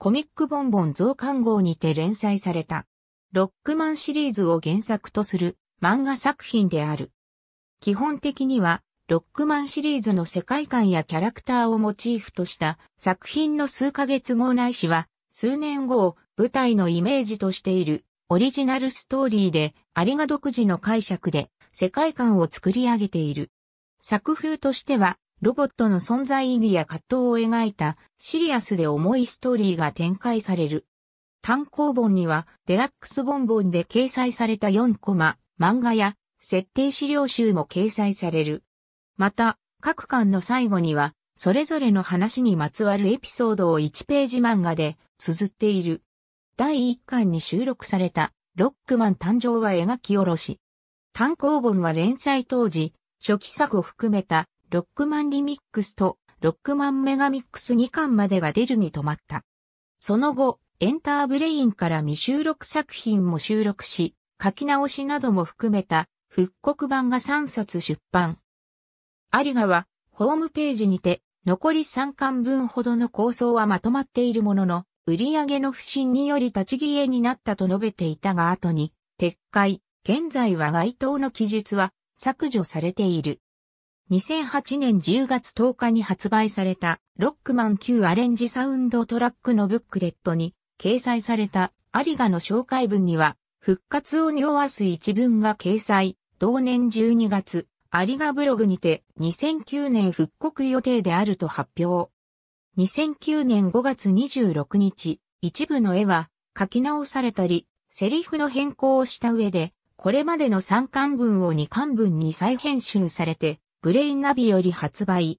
コミックボンボン増刊号にて連載された、ロックマンシリーズを原作とする漫画作品である。基本的には、ロックマンシリーズの世界観やキャラクターをモチーフとした作品の数ヶ月後ないしは数年後を舞台のイメージとしているオリジナルストーリーでありが独自の解釈で世界観を作り上げている。作風としてはロボットの存在意義や葛藤を描いたシリアスで重いストーリーが展開される。単行本にはデラックスボンボンで掲載された4コマ、漫画や設定資料集も掲載される。また、各巻の最後には、それぞれの話にまつわるエピソードを1ページ漫画で綴っている。第1巻に収録された、ロックマン誕生は描き下ろし。単行本は連載当時、初期作を含めたロックマンリミックスとロックマンメガミックス2巻までが出るに止まった。その後、エンターブレインから未収録作品も収録し、書き直しなども含めた復刻版が3冊出版。有賀はホームページにて残り3巻分ほどの構想はまとまっているものの、売り上げの不振により立ち消えになったと述べていたが後に、撤回、現在は該当の記述は削除されている。2008年10月10日に発売されたロックマン Q アレンジサウンドトラックのブックレットに掲載されたアリガの紹介文には復活を匂わす一文が掲載。同年12月、アリガブログにて2009年復刻予定であると発表。2009年5月26日、一部の絵は書き直されたり、セリフの変更をした上で、これまでの3巻文を2巻文に再編集されて、ブレインナビより発売。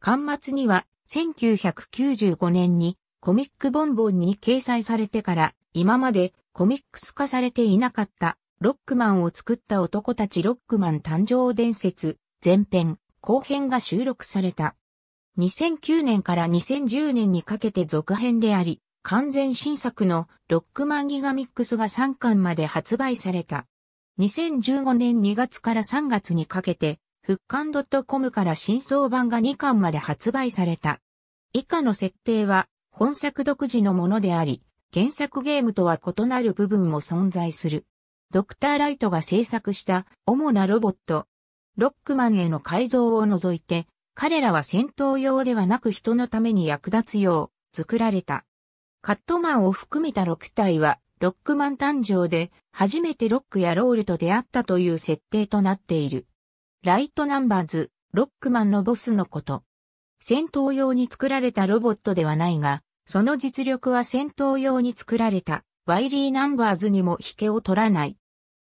巻末には、1995年にコミックボンボンに掲載されてから、今までコミックス化されていなかったロックマンを作った男たちロックマン誕生伝説、前編、後編が収録された。2009年から2010年にかけて続編であり、完全新作のロックマンギガミックスが3巻まで発売された。2015年2月から3月にかけて復刊 .com から新装版が2巻まで発売された。以下の設定は本作独自のものであり、原作ゲームとは異なる部分も存在する。ドクターライトが制作した主なロボット、ロックマンへの改造を除いて、彼らは戦闘用ではなく人のために役立つよう作られた。カットマンを含めた6体は、ロックマン誕生で初めてロックやロールと出会ったという設定となっている。ライトナンバーズ、ロックマンのボスのこと。戦闘用に作られたロボットではないが、その実力は戦闘用に作られたワイリーナンバーズにも引けを取らない。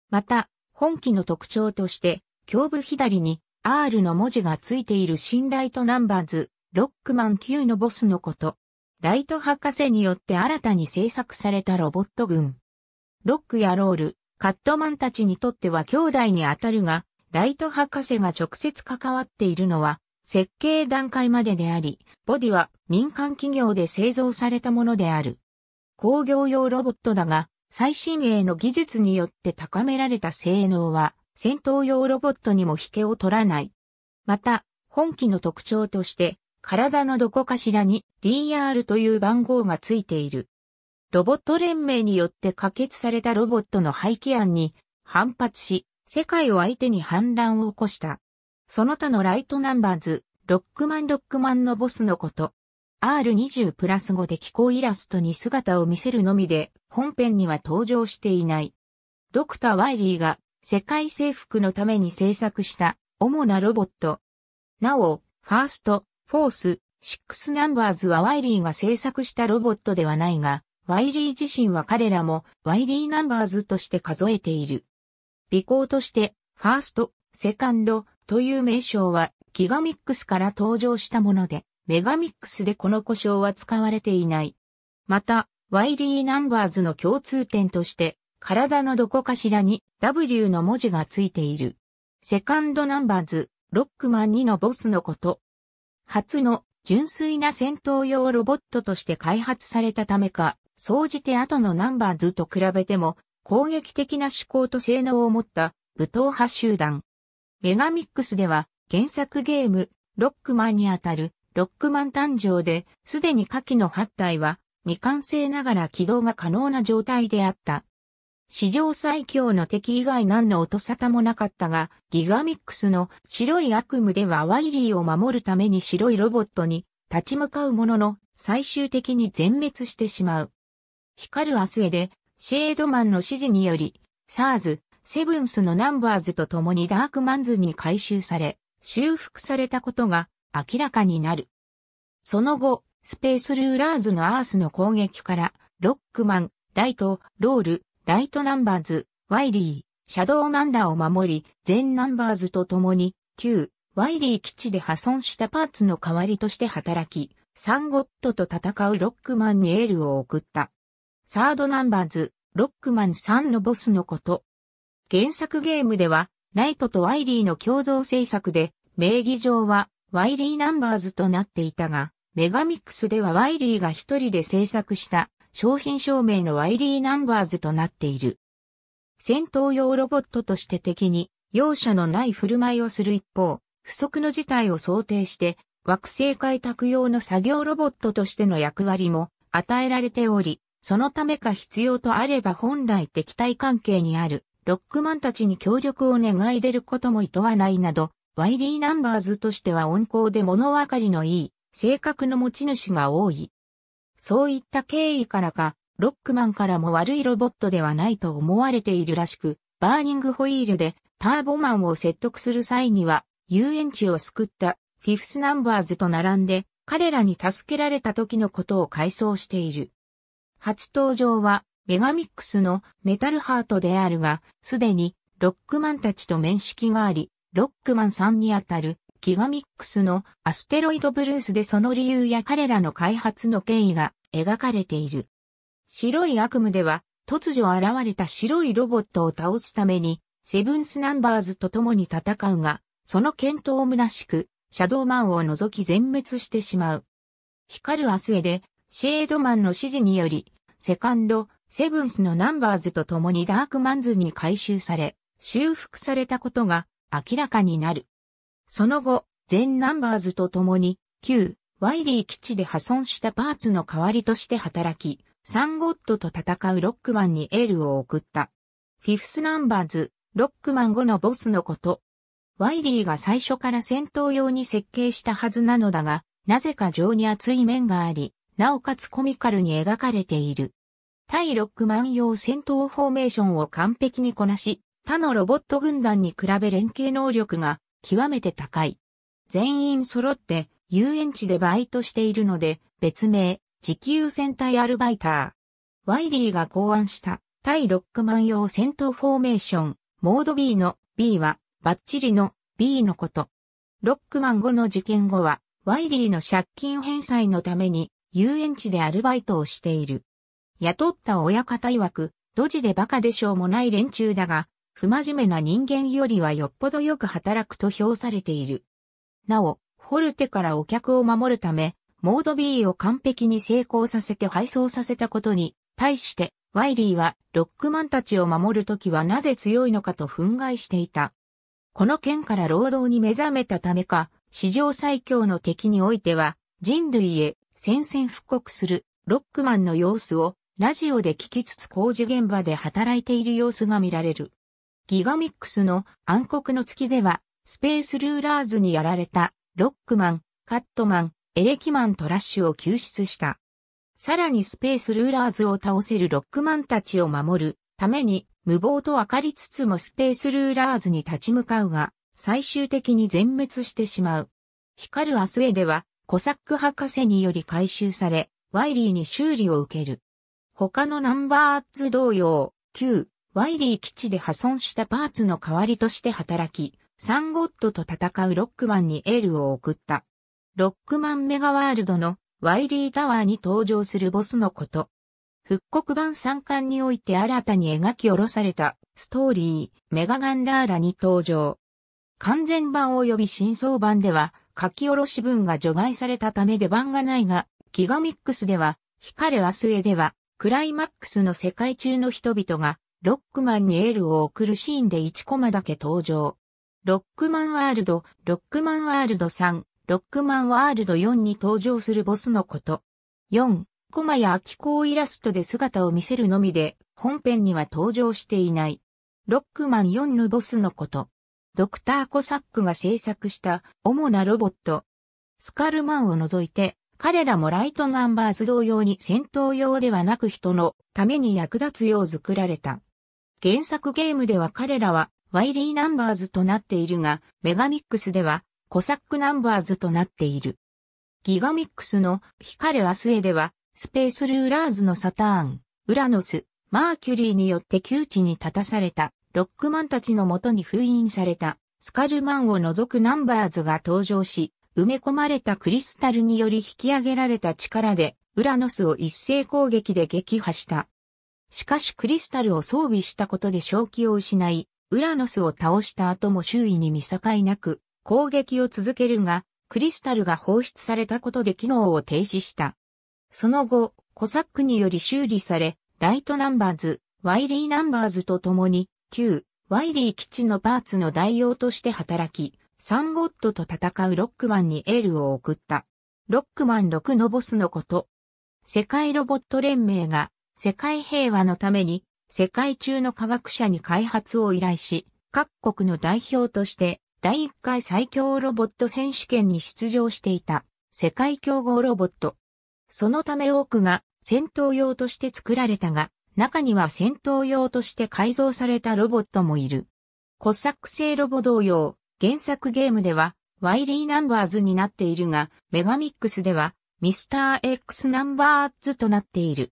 また、本機の特徴として、胸部左に R の文字がついている新ライトナンバーズ、ロックマン9のボスのこと。ライト博士によって新たに制作されたロボット群。ロックやロール、カットマンたちにとっては兄弟にあたるが、ライト博士が直接関わっているのは、設計段階までであり、ボディは民間企業で製造されたものである。工業用ロボットだが、最新鋭の技術によって高められた性能は、戦闘用ロボットにも引けを取らない。また、本機の特徴として、体のどこかしらに DR という番号がついている。ロボット連盟によって可決されたロボットの廃棄案に反発し、世界を相手に反乱を起こした。その他のライトナンバーズ、ロックマンロックマンのボスのこと。R20 プラス5で気候イラストに姿を見せるのみで、本編には登場していない。ドクター・ワイリーが世界征服のために制作した主なロボット。なお、ファースト、フォース、シックスナンバーズはワイリーが制作したロボットではないが、ワイリー自身は彼らもワイリーナンバーズとして数えている。尾行として、ファースト、セカンドという名称は、ギガミックスから登場したもので、メガミックスでこの故障は使われていない。また、ワイリーナンバーズの共通点として、体のどこかしらに W の文字がついている。セカンドナンバーズ、ロックマン2のボスのこと。初の純粋な戦闘用ロボットとして開発されたためか、総じて後のナンバーズと比べても攻撃的な思考と性能を持った武闘派集団。メガミックスでは原作ゲームロックマンにあたるロックマン誕生で、すでに下記の8体は未完成ながら起動が可能な状態であった。史上最強の敵以外何の音沙汰もなかったが、ギガミックスの白い悪夢ではワイリーを守るために白いロボットに立ち向かうものの、最終的に全滅してしまう。光るアスエでシェードマンの指示により、サーズ、セブンスのナンバーズと共にダークマンズに回収され、修復されたことが明らかになる。その後、スペースルーラーズのアースの攻撃から、ロックマン、ライト、ロール、ライトナンバーズ、ワイリー、シャドーマンらを守り、全ナンバーズと共に、旧、ワイリー基地で破損したパーツの代わりとして働き、サンゴットと戦うロックマンにエールを送った。サードナンバーズ、ロックマン3のボスのこと。原作ゲームでは、ライトとワイリーの共同制作で、名義上は、ワイリーナンバーズとなっていたが、メガミックスではワイリーが一人で制作した、正真正銘のワイリーナンバーズとなっている。戦闘用ロボットとして敵に、容赦のない振る舞いをする一方、不測の事態を想定して、惑星開拓用の作業ロボットとしての役割も与えられており、そのためか必要とあれば本来敵対関係にあるロックマンたちに協力を願い出ることも厭わないなど、ワイリーナンバーズとしては温厚で物分かりのいい性格の持ち主が多い。そういった経緯からか、ロックマンからも悪いロボットではないと思われているらしく、バーニングホイールでターボマンを説得する際には、遊園地を救ったフィフスナンバーズと並んで、彼らに助けられた時のことを回想している。初登場はメガミックスのメタルハートであるが、すでにロックマンたちと面識があり、ロックマンさんにあたるギガミックスのアステロイドブルースでその理由や彼らの開発の経緯が描かれている。白い悪夢では突如現れた白いロボットを倒すためにセブンスナンバーズと共に戦うが、その検討を虚しく、シャドウマンを除き全滅してしまう。光る明日へで、シェードマンの指示により、セカンド、セブンスのナンバーズと共にダークマンズに回収され、修復されたことが明らかになる。その後、全ナンバーズと共に、旧、ワイリー基地で破損したパーツの代わりとして働き、サンゴッドと戦うロックマンにエールを送った。フィフスナンバーズ、ロックマン後のボスのこと。ワイリーが最初から戦闘用に設計したはずなのだが、なぜか情に熱い面があり、なおかつコミカルに描かれている。対ロックマン用戦闘フォーメーションを完璧にこなし、他のロボット軍団に比べ連携能力が極めて高い。全員揃って遊園地でバイトしているので、別名、時給戦隊アルバイター。ワイリーが考案した対ロックマン用戦闘フォーメーション、モード B の B はバッチリの B のこと。ロックマン後の事件後は、ワイリーの借金返済のために遊園地でアルバイトをしている。雇った親方曰く、ドジでバカでしょうもない連中だが、不真面目な人間よりはよっぽどよく働くと評されている。なお、フォルテからお客を守るため、モード B を完璧に成功させて配送させたことに、対して、ワイリーは、ロックマンたちを守るときはなぜ強いのかと憤慨していた。この件から労働に目覚めたためか、史上最強の敵においては、人類へ戦線復刻するロックマンの様子をラジオで聞きつつ工事現場で働いている様子が見られる。ギガミックスの暗黒の月ではスペースルーラーズにやられたロックマン、カットマン、エレキマントラッシュを救出した。さらにスペースルーラーズを倒せるロックマンたちを守るために無謀と分かりつつもスペースルーラーズに立ち向かうが最終的に全滅してしまう。光るアスウェではコサック博士により回収され、ワイリーに修理を受ける。他のナンバーツ同様、旧、ワイリー基地で破損したパーツの代わりとして働き、サンゴッドと戦うロックマンにエールを送った。ロックマンメガワールドのワイリータワーに登場するボスのこと。復刻版三巻において新たに描き下ろされたストーリー、メガガンダーラに登場。完全版及び真相版では、書き下ろし文が除外されたため出番がないが、ギガミックスでは、光る明日へでは、クライマックスの世界中の人々が、ロックマンにエールを送るシーンで1コマだけ登場。ロックマンワールド、ロックマンワールド3、ロックマンワールド4に登場するボスのこと。4、コマや気光イラストで姿を見せるのみで、本編には登場していない。ロックマン4のボスのこと。ドクター・コサックが制作した主なロボット。スカルマンを除いて、彼らもライトナンバーズ同様に戦闘用ではなく人のために役立つよう作られた。原作ゲームでは彼らはワイリーナンバーズとなっているが、メガミックスではコサックナンバーズとなっている。ギガミックスの光るアスエでは、スペースルーラーズのサターン、ウラノス、マーキュリーによって窮地に立たされたロックマンたちのもとに封印された、スカルマンを除くナンバーズが登場し、埋め込まれたクリスタルにより引き上げられた力で、ウラノスを一斉攻撃で撃破した。しかしクリスタルを装備したことで正気を失い、ウラノスを倒した後も周囲に見境なく、攻撃を続けるが、クリスタルが放出されたことで機能を停止した。その後、コサックにより修理され、ライトナンバーズ、ワイリーナンバーズと共に9、ワイリー基地のパーツの代用として働き、サンゴッドと戦うロックマンにエールを送った。ロックマン6のボスのこと。世界ロボット連盟が世界平和のために世界中の科学者に開発を依頼し、各国の代表として第1回最強ロボット選手権に出場していた世界競合ロボット。そのため多くが戦闘用として作られたが、中には戦闘用として改造されたロボットもいる。コッサック製ロボ同様、原作ゲームでは、ワイリーナンバーズになっているが、メガミックスでは、ミスター X ナンバーズとなっている。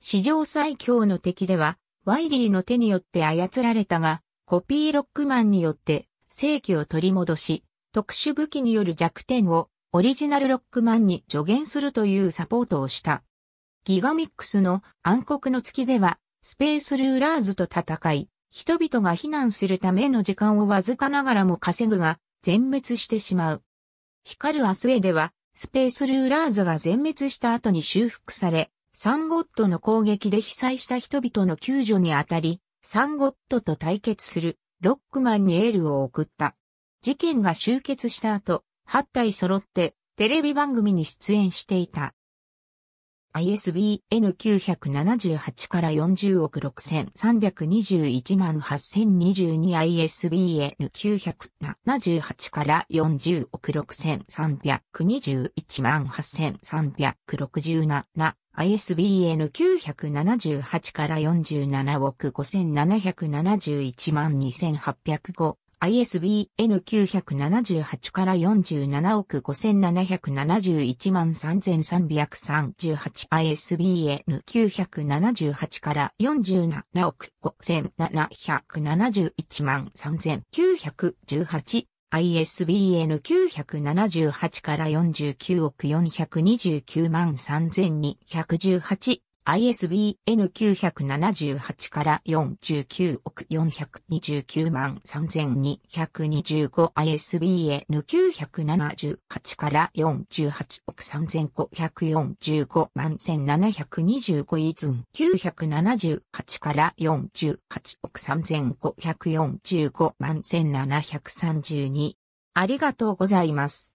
史上最強の敵では、ワイリーの手によって操られたが、コピーロックマンによって、正規を取り戻し、特殊武器による弱点を、オリジナルロックマンに助言するというサポートをした。ギガミックスの暗黒の月では、スペースルーラーズと戦い、人々が避難するための時間をわずかながらも稼ぐが、全滅してしまう。光るアスウェでは、スペースルーラーズが全滅した後に修復され、サンゴットの攻撃で被災した人々の救助にあたり、サンゴットと対決するロックマンにエールを送った。事件が終結した後、8体揃ってテレビ番組に出演していた。ISBN 978から40億6321万 8022ISBN 978から40億6321万8367 ISBN 978から47億5771万2805 ISBN 978から47億5771万3338 ISBN 978から47億5771万3918 ISBN 978から49億429万3218 ISBN978 から49億429万 3225ISBN978 から48億3545万1725イズン978から48億3545万1732ありがとうございます。